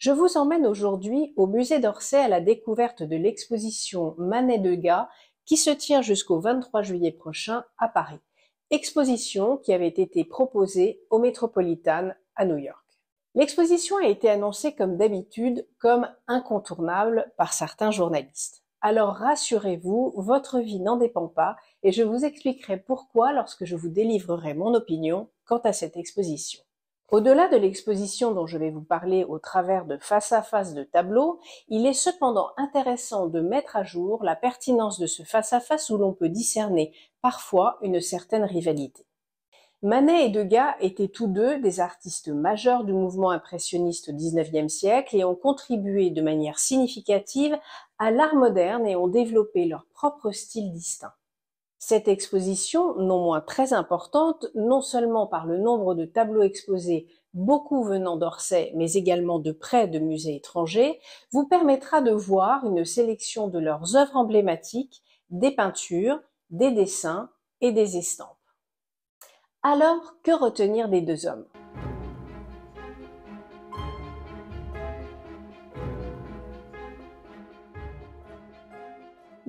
Je vous emmène aujourd'hui au musée d'Orsay à la découverte de l'exposition Manet Degas qui se tient jusqu'au 23 juillet prochain à Paris. Exposition qui avait été proposée au Metropolitan à New York. L'exposition a été annoncée comme d'habitude comme incontournable par certains journalistes. Alors rassurez-vous, votre vie n'en dépend pas et je vous expliquerai pourquoi lorsque je vous délivrerai mon opinion quant à cette exposition. Au-delà de l'exposition dont je vais vous parler au travers de face à face de tableaux, il est cependant intéressant de mettre à jour la pertinence de ce face à face où l'on peut discerner parfois une certaine rivalité. Manet et Degas étaient tous deux des artistes majeurs du mouvement impressionniste au XIXe siècle et ont contribué de manière significative à l'art moderne et ont développé leur propre style distinct. Cette exposition, non moins très importante, non seulement par le nombre de tableaux exposés, beaucoup venant d'Orsay, mais également de près de musées étrangers, vous permettra de voir une sélection de leurs œuvres emblématiques, des peintures, des dessins et des estampes. Alors, que retenir des deux hommes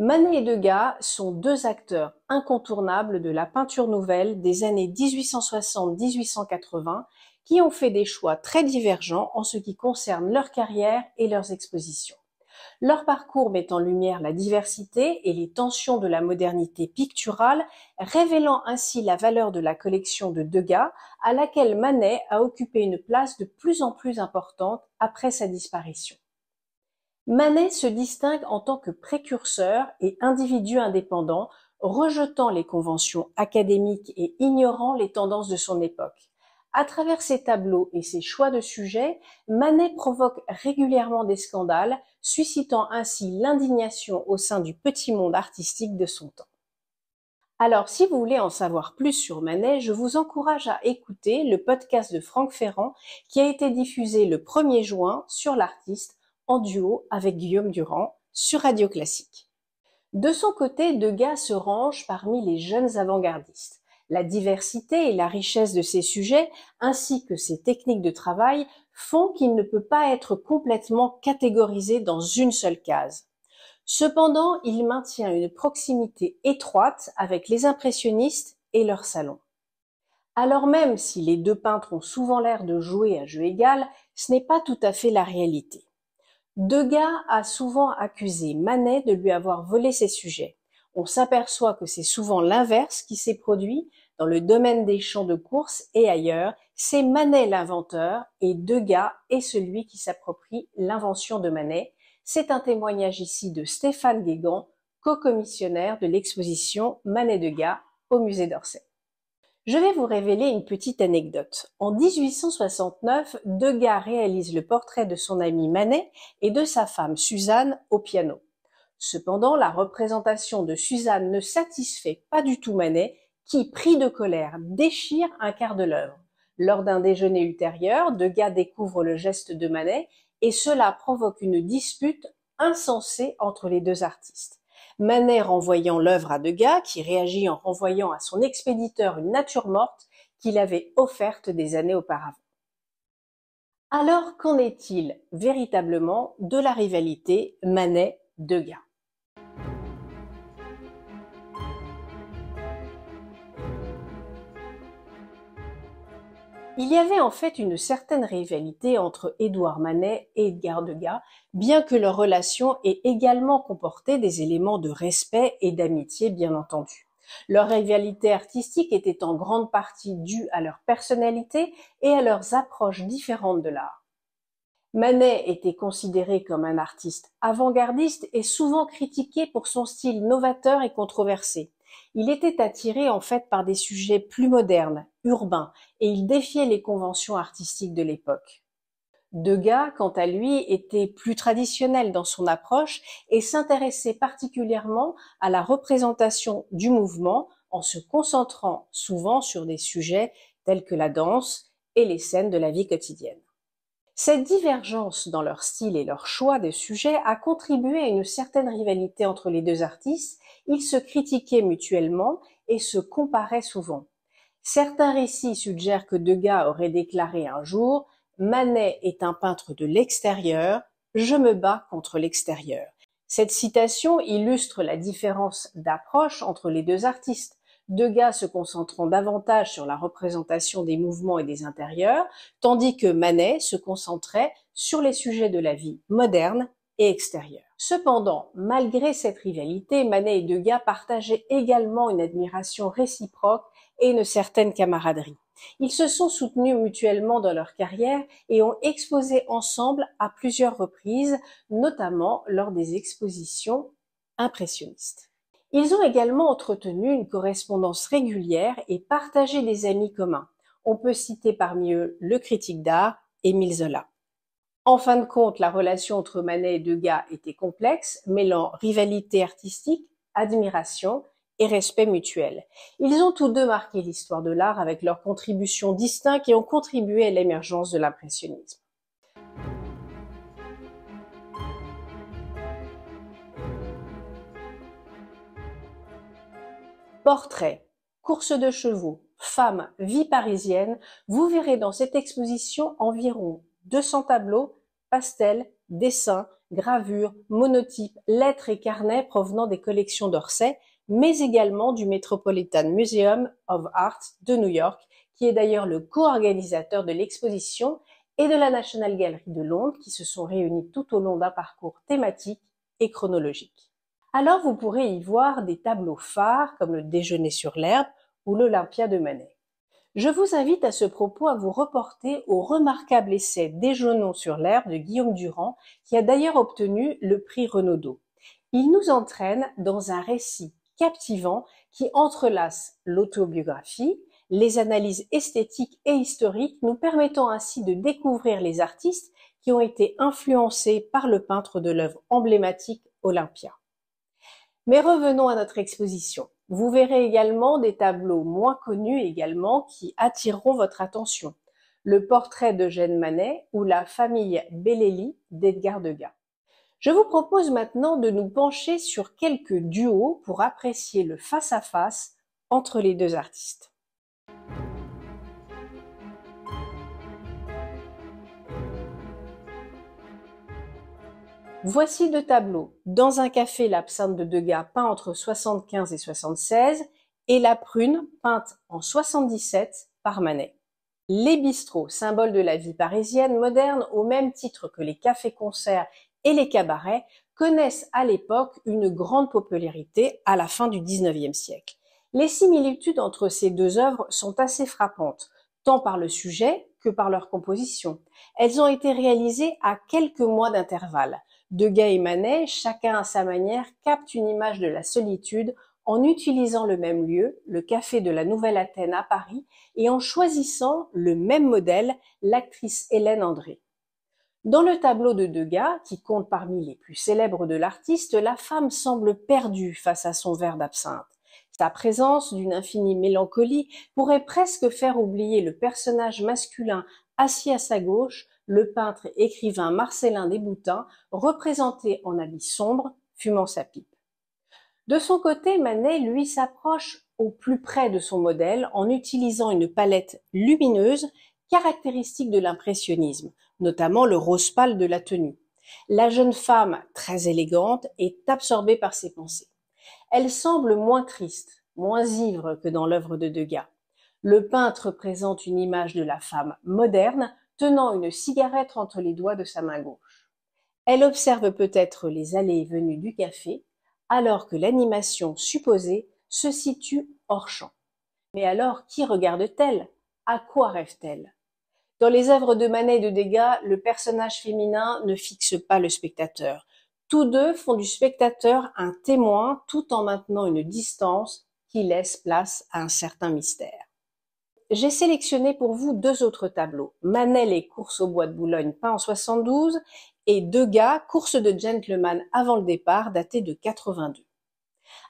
Manet et Degas sont deux acteurs incontournables de la peinture nouvelle des années 1860-1880 qui ont fait des choix très divergents en ce qui concerne leur carrière et leurs expositions. Leur parcours met en lumière la diversité et les tensions de la modernité picturale, révélant ainsi la valeur de la collection de Degas, à laquelle Manet a occupé une place de plus en plus importante après sa disparition. Manet se distingue en tant que précurseur et individu indépendant, rejetant les conventions académiques et ignorant les tendances de son époque. À travers ses tableaux et ses choix de sujets, Manet provoque régulièrement des scandales, suscitant ainsi l'indignation au sein du petit monde artistique de son temps. Alors, si vous voulez en savoir plus sur Manet, je vous encourage à écouter le podcast de Franck Ferrand qui a été diffusé le 1er juin sur l'artiste duo avec Guillaume Durand sur Radio Classique. De son côté, Degas se range parmi les jeunes avant-gardistes. La diversité et la richesse de ses sujets, ainsi que ses techniques de travail, font qu'il ne peut pas être complètement catégorisé dans une seule case. Cependant, il maintient une proximité étroite avec les impressionnistes et leur salon. Alors même si les deux peintres ont souvent l'air de jouer à jeu égal, ce n'est pas tout à fait la réalité. Degas a souvent accusé Manet de lui avoir volé ses sujets. On s'aperçoit que c'est souvent l'inverse qui s'est produit dans le domaine des champs de course et ailleurs. C'est Manet l'inventeur et Degas est celui qui s'approprie l'invention de Manet. C'est un témoignage ici de Stéphane Guégan, co-commissionnaire de l'exposition Manet-Degas au musée d'Orsay. Je vais vous révéler une petite anecdote. En 1869, Degas réalise le portrait de son ami Manet et de sa femme Suzanne au piano. Cependant, la représentation de Suzanne ne satisfait pas du tout Manet, qui, pris de colère, déchire un quart de l'œuvre. Lors d'un déjeuner ultérieur, Degas découvre le geste de Manet et cela provoque une dispute insensée entre les deux artistes. Manet renvoyant l'œuvre à Degas, qui réagit en renvoyant à son expéditeur une nature morte qu'il avait offerte des années auparavant. Alors qu'en est-il véritablement de la rivalité Manet-Degas Il y avait en fait une certaine rivalité entre Édouard Manet et Edgar Degas, bien que leur relation ait également comporté des éléments de respect et d'amitié, bien entendu. Leur rivalité artistique était en grande partie due à leur personnalité et à leurs approches différentes de l'art. Manet était considéré comme un artiste avant-gardiste et souvent critiqué pour son style novateur et controversé. Il était attiré en fait par des sujets plus modernes urbain et il défiait les conventions artistiques de l'époque. Degas, quant à lui, était plus traditionnel dans son approche et s'intéressait particulièrement à la représentation du mouvement en se concentrant souvent sur des sujets tels que la danse et les scènes de la vie quotidienne. Cette divergence dans leur style et leur choix de sujets a contribué à une certaine rivalité entre les deux artistes, ils se critiquaient mutuellement et se comparaient souvent. Certains récits suggèrent que Degas aurait déclaré un jour Manet est un peintre de l'extérieur, je me bats contre l'extérieur. Cette citation illustre la différence d'approche entre les deux artistes. Degas se concentrant davantage sur la représentation des mouvements et des intérieurs, tandis que Manet se concentrait sur les sujets de la vie moderne et extérieure. Cependant, malgré cette rivalité, Manet et Degas partageaient également une admiration réciproque et une certaine camaraderie. Ils se sont soutenus mutuellement dans leur carrière et ont exposé ensemble à plusieurs reprises, notamment lors des expositions impressionnistes. Ils ont également entretenu une correspondance régulière et partagé des amis communs. On peut citer parmi eux le critique d'art Émile Zola. En fin de compte, la relation entre Manet et Degas était complexe, mêlant rivalité artistique, admiration et respect mutuel. Ils ont tous deux marqué l'histoire de l'art avec leurs contributions distinctes et ont contribué à l'émergence de l'impressionnisme. Portraits, courses de chevaux, femmes, vie parisienne, vous verrez dans cette exposition environ 200 tableaux, pastels, dessins, gravures, monotypes, lettres et carnets provenant des collections d'Orsay, mais également du Metropolitan Museum of Art de New York, qui est d'ailleurs le co-organisateur de l'exposition, et de la National Gallery de Londres, qui se sont réunis tout au long d'un parcours thématique et chronologique. Alors vous pourrez y voir des tableaux phares comme le Déjeuner sur l'herbe ou l'Olympia de Manet. Je vous invite à ce propos à vous reporter au remarquable essai Déjeunons sur l'herbe de Guillaume Durand, qui a d'ailleurs obtenu le prix Renaudot. Il nous entraîne dans un récit captivant qui entrelace l'autobiographie, les analyses esthétiques et historiques, nous permettant ainsi de découvrir les artistes qui ont été influencés par le peintre de l'œuvre emblématique Olympia. Mais revenons à notre exposition. Vous verrez également des tableaux moins connus également qui attireront votre attention. Le portrait d'Eugène Manet ou la famille Bellelli d'Edgar Degas. Je vous propose maintenant de nous pencher sur quelques duos pour apprécier le face à -face entre les deux artistes. Voici deux tableaux. Dans un café, l'absinthe de Degas peint entre 75 et 76 et la prune peinte en 77 par Manet. Les bistrots, symbole de la vie parisienne moderne au même titre que les cafés-concerts et les cabarets, connaissent à l'époque une grande popularité à la fin du 19e siècle. Les similitudes entre ces deux œuvres sont assez frappantes, tant par le sujet que par leur composition. Elles ont été réalisées à quelques mois d'intervalle. Degas et Manet, chacun à sa manière, captent une image de la solitude en utilisant le même lieu, le café de la Nouvelle Athènes à Paris, et en choisissant le même modèle, l'actrice Hélène André. Dans le tableau de Degas, qui compte parmi les plus célèbres de l'artiste, la femme semble perdue face à son verre d'absinthe. Sa présence, d'une infinie mélancolie, pourrait presque faire oublier le personnage masculin assis à sa gauche, le peintre écrivain Marcellin Desboutins, représenté en habit sombre, fumant sa pipe. De son côté, Manet, lui, s'approche au plus près de son modèle en utilisant une palette lumineuse caractéristique de l'impressionnisme, notamment le rose pâle de la tenue. La jeune femme, très élégante, est absorbée par ses pensées. Elle semble moins triste, moins ivre que dans l'œuvre de Degas. Le peintre présente une image de la femme moderne, tenant une cigarette entre les doigts de sa main gauche. Elle observe peut-être les allées et venues du café, alors que l'animation supposée se situe hors champ. Mais alors, qui regarde-t-elle À quoi rêve-t-elle Dans les œuvres de Manet et de Degas, le personnage féminin ne fixe pas le spectateur. Tous deux font du spectateur un témoin tout en maintenant une distance qui laisse place à un certain mystère. J'ai sélectionné pour vous deux autres tableaux. Manel et course au bois de Boulogne, peint en 72, et Degas, course de gentleman avant le départ, daté de 82.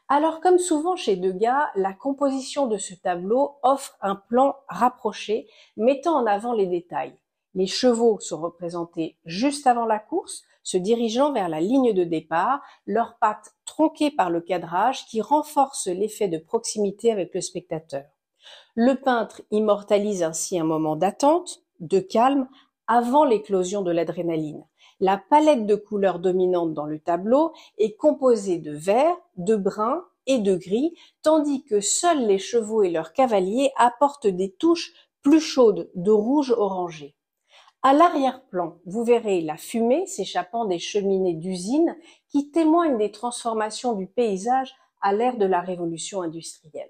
Alors, comme souvent chez Degas, la composition de ce tableau offre un plan rapproché, mettant en avant les détails. Les chevaux sont représentés juste avant la course, se dirigeant vers la ligne de départ, leurs pattes tronquées par le cadrage qui renforce l'effet de proximité avec le spectateur. Le peintre immortalise ainsi un moment d'attente, de calme, avant l'éclosion de l'adrénaline. La palette de couleurs dominante dans le tableau est composée de vert, de brun et de gris, tandis que seuls les chevaux et leurs cavaliers apportent des touches plus chaudes de rouge orangé. À l'arrière-plan, vous verrez la fumée s'échappant des cheminées d'usines qui témoignent des transformations du paysage à l'ère de la révolution industrielle.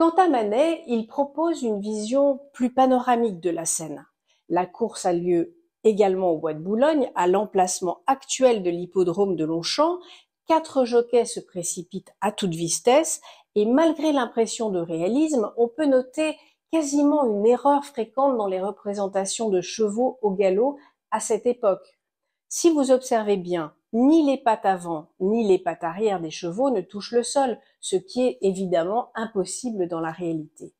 Quant à Manet, il propose une vision plus panoramique de la scène. La course a lieu également au bois de Boulogne, à l'emplacement actuel de l'hippodrome de Longchamp. Quatre jockeys se précipitent à toute vitesse et malgré l'impression de réalisme, on peut noter quasiment une erreur fréquente dans les représentations de chevaux au galop à cette époque. Si vous observez bien, ni les pattes avant, ni les pattes arrière des chevaux ne touchent le sol, ce qui est évidemment impossible dans la réalité.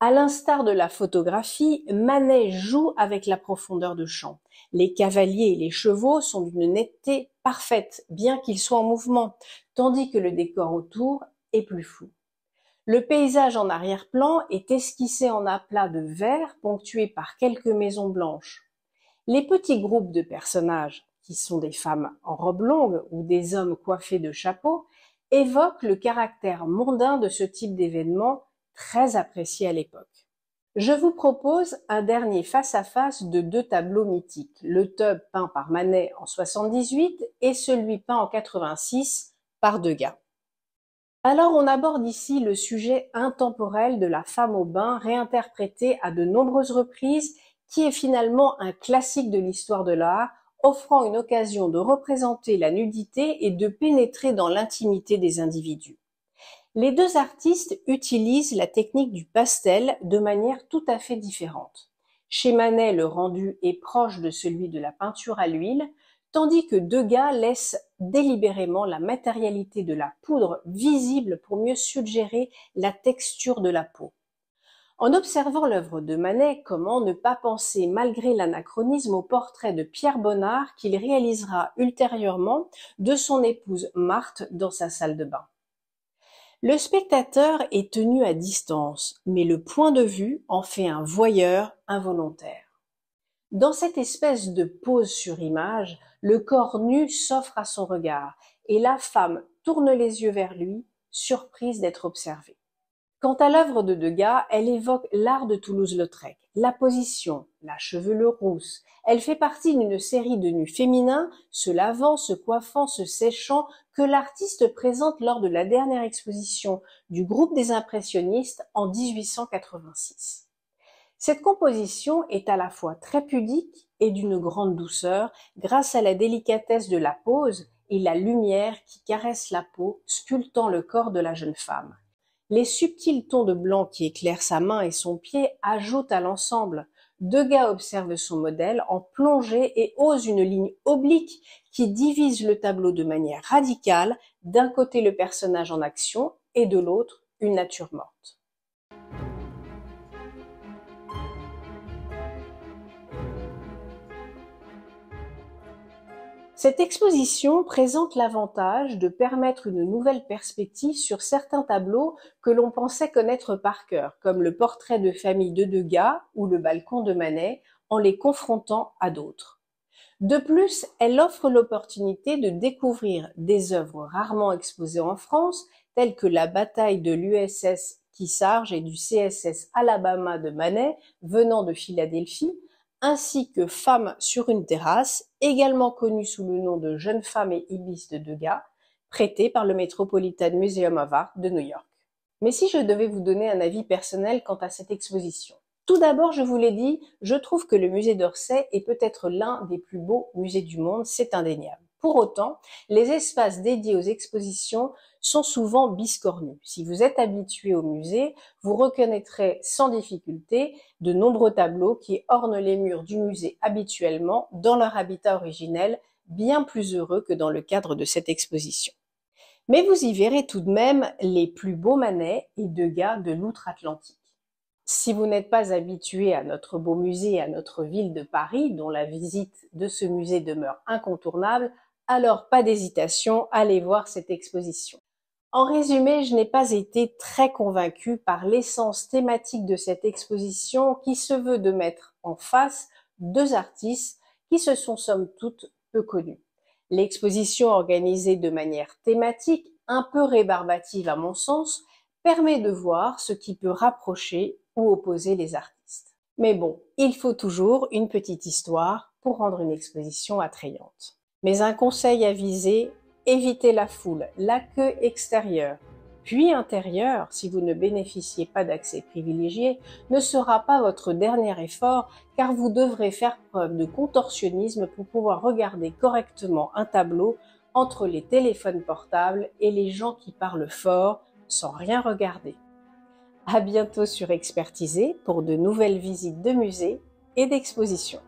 À l'instar de la photographie, Manet joue avec la profondeur de champ. Les cavaliers et les chevaux sont d'une netteté parfaite, bien qu'ils soient en mouvement, tandis que le décor autour est plus flou. Le paysage en arrière-plan est esquissé en aplats de verre ponctué par quelques maisons blanches. Les petits groupes de personnages qui sont des femmes en robe longue ou des hommes coiffés de chapeaux, évoquent le caractère mondain de ce type d'événement très apprécié à l'époque. Je vous propose un dernier face-à-face de deux tableaux mythiques, le tub peint par Manet en 78 et celui peint en 86 par Degas. Alors on aborde ici le sujet intemporel de la femme au bain réinterprété à de nombreuses reprises qui est finalement un classique de l'histoire de l'art offrant une occasion de représenter la nudité et de pénétrer dans l'intimité des individus. Les deux artistes utilisent la technique du pastel de manière tout à fait différente. Chez Manet, le rendu est proche de celui de la peinture à l'huile, tandis que Degas laisse délibérément la matérialité de la poudre visible pour mieux suggérer la texture de la peau. En observant l'œuvre de Manet, comment ne pas penser, malgré l'anachronisme, au portrait de Pierre Bonnard qu'il réalisera ultérieurement de son épouse Marthe dans sa salle de bain. Le spectateur est tenu à distance, mais le point de vue en fait un voyeur involontaire. Dans cette espèce de pose sur image, le corps nu s'offre à son regard et la femme tourne les yeux vers lui, surprise d'être observée. Quant à l'œuvre de Degas, elle évoque l'art de Toulouse-Lautrec, la position, la chevelure rousse. Elle fait partie d'une série de nus féminins, se lavant, se coiffant, se séchant, que l'artiste présente lors de la dernière exposition du groupe des impressionnistes en 1886. Cette composition est à la fois très pudique et d'une grande douceur grâce à la délicatesse de la pose et la lumière qui caresse la peau, sculptant le corps de la jeune femme. Les subtils tons de blanc qui éclairent sa main et son pied ajoutent à l'ensemble. Degas observe son modèle en plongée et ose une ligne oblique qui divise le tableau de manière radicale, d'un côté le personnage en action et de l'autre une nature morte. Cette exposition présente l'avantage de permettre une nouvelle perspective sur certains tableaux que l'on pensait connaître par cœur, comme le portrait de famille de Degas ou le balcon de Manet, en les confrontant à d'autres. De plus, elle offre l'opportunité de découvrir des œuvres rarement exposées en France, telles que la bataille de l'USS Kissarge et du CSS Alabama de Manet venant de Philadelphie, ainsi que Femme sur une terrasse, également connue sous le nom de Jeune femme et Ibis de Degas, prêtée par le Metropolitan Museum of Art de New York. Mais si je devais vous donner un avis personnel quant à cette exposition Tout d'abord, je vous l'ai dit, je trouve que le musée d'Orsay est peut-être l'un des plus beaux musées du monde, c'est indéniable. Pour autant, les espaces dédiés aux expositions sont souvent biscornus. Si vous êtes habitué au musée, vous reconnaîtrez sans difficulté de nombreux tableaux qui ornent les murs du musée habituellement dans leur habitat originel, bien plus heureux que dans le cadre de cette exposition. Mais vous y verrez tout de même les plus beaux manets et Degas de l'outre-Atlantique. Si vous n'êtes pas habitué à notre beau musée à notre ville de Paris, dont la visite de ce musée demeure incontournable, alors pas d'hésitation, allez voir cette exposition. En résumé, je n'ai pas été très convaincue par l'essence thématique de cette exposition qui se veut de mettre en face deux artistes qui se sont somme toute peu connus. L'exposition organisée de manière thématique, un peu rébarbative à mon sens, permet de voir ce qui peut rapprocher ou opposer les artistes. Mais bon, il faut toujours une petite histoire pour rendre une exposition attrayante. Mais un conseil à viser évitez la foule, la queue extérieure, puis intérieure, si vous ne bénéficiez pas d'accès privilégié, ne sera pas votre dernier effort car vous devrez faire preuve de contorsionnisme pour pouvoir regarder correctement un tableau entre les téléphones portables et les gens qui parlent fort sans rien regarder. À bientôt sur Expertisé pour de nouvelles visites de musées et d'expositions.